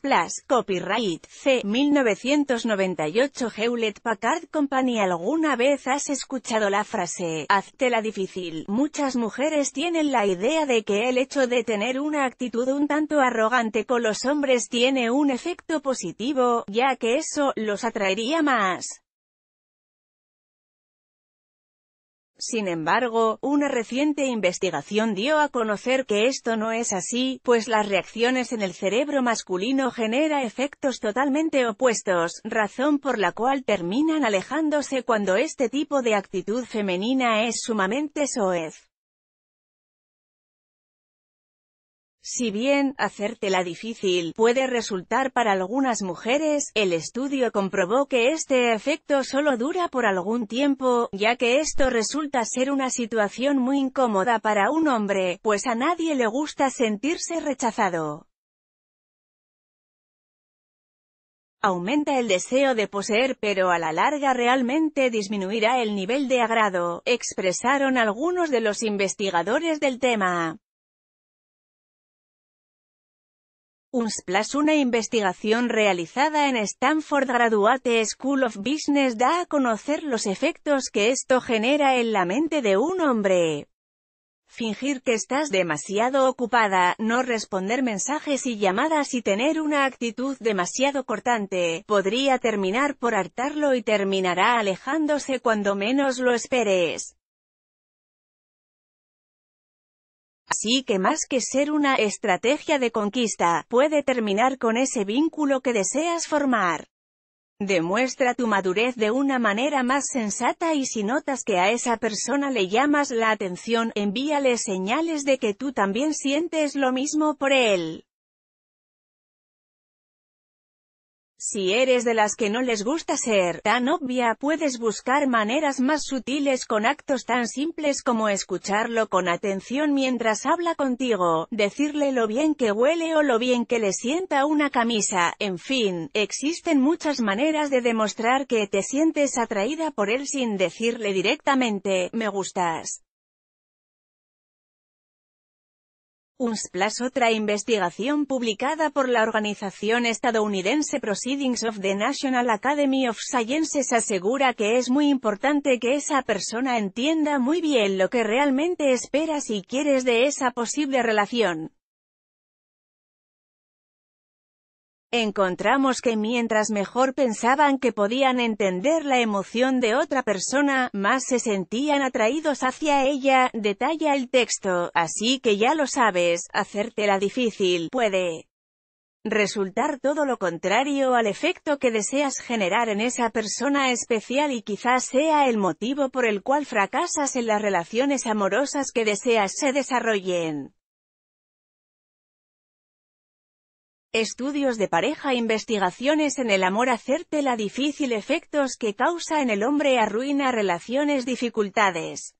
Plus, copyright C. 1998 Hewlett Packard Company ¿Alguna vez has escuchado la frase, la difícil? Muchas mujeres tienen la idea de que el hecho de tener una actitud un tanto arrogante con los hombres tiene un efecto positivo, ya que eso los atraería más. Sin embargo, una reciente investigación dio a conocer que esto no es así, pues las reacciones en el cerebro masculino genera efectos totalmente opuestos, razón por la cual terminan alejándose cuando este tipo de actitud femenina es sumamente soez. Si bien, hacértela difícil, puede resultar para algunas mujeres, el estudio comprobó que este efecto solo dura por algún tiempo, ya que esto resulta ser una situación muy incómoda para un hombre, pues a nadie le gusta sentirse rechazado. aumenta el deseo de poseer pero a la larga realmente disminuirá el nivel de agrado, expresaron algunos de los investigadores del tema. Unsplash, una investigación realizada en Stanford Graduate School of Business da a conocer los efectos que esto genera en la mente de un hombre. Fingir que estás demasiado ocupada, no responder mensajes y llamadas y tener una actitud demasiado cortante, podría terminar por hartarlo y terminará alejándose cuando menos lo esperes. Así que más que ser una estrategia de conquista, puede terminar con ese vínculo que deseas formar. Demuestra tu madurez de una manera más sensata y si notas que a esa persona le llamas la atención, envíale señales de que tú también sientes lo mismo por él. Si eres de las que no les gusta ser tan obvia, puedes buscar maneras más sutiles con actos tan simples como escucharlo con atención mientras habla contigo, decirle lo bien que huele o lo bien que le sienta una camisa, en fin, existen muchas maneras de demostrar que te sientes atraída por él sin decirle directamente, me gustas. UNSPLAS Otra investigación publicada por la organización estadounidense Proceedings of the National Academy of Sciences asegura que es muy importante que esa persona entienda muy bien lo que realmente esperas y quieres de esa posible relación. encontramos que mientras mejor pensaban que podían entender la emoción de otra persona, más se sentían atraídos hacia ella, detalla el texto, así que ya lo sabes, hacértela difícil, puede resultar todo lo contrario al efecto que deseas generar en esa persona especial y quizás sea el motivo por el cual fracasas en las relaciones amorosas que deseas se desarrollen. Estudios de pareja Investigaciones en el amor hacerte la difícil Efectos que causa en el hombre arruina relaciones Dificultades